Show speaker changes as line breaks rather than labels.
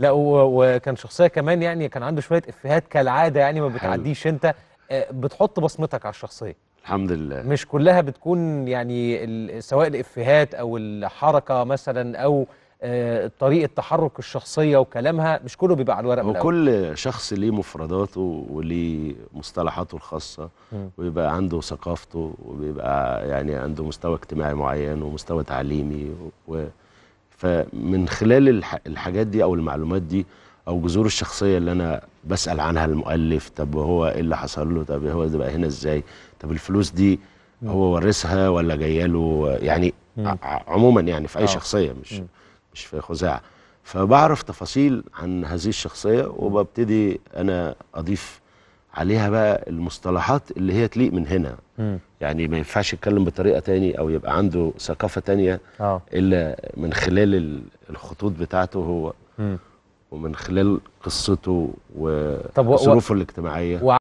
لا وكان شخصيه كمان يعني كان عنده شويه افيهات كالعاده يعني ما بتعديش انت آه، بتحط بصمتك على الشخصيه الحمد لله مش كلها بتكون يعني سواء الافيهات او الحركه مثلا او آه، طريقه تحرك الشخصيه وكلامها مش كله بيبقى على الورق وكل
شخص ليه مفرداته وليه مصطلحاته الخاصه ويبقى عنده ثقافته وبيبقى يعني عنده مستوى اجتماعي معين ومستوى تعليمي و... فمن خلال الحاجات دي او المعلومات دي او جذور الشخصيه اللي انا بسال عنها المؤلف طب هو ايه اللي حصل له طب هو ده بقى هنا ازاي طب الفلوس دي هو ورثها ولا جايه له يعني عموما يعني في اي آه. شخصيه مش مش في خزاعه فبعرف تفاصيل عن هذه الشخصيه وببتدي انا اضيف عليها بقى المصطلحات اللي هي تليق من هنا يعني ما ينفعش يتكلم بطريقه تاني او يبقى عنده ثقافه تانية أوه. الا من خلال الخطوط بتاعته هو ومن خلال قصته وظروفه الاجتماعيه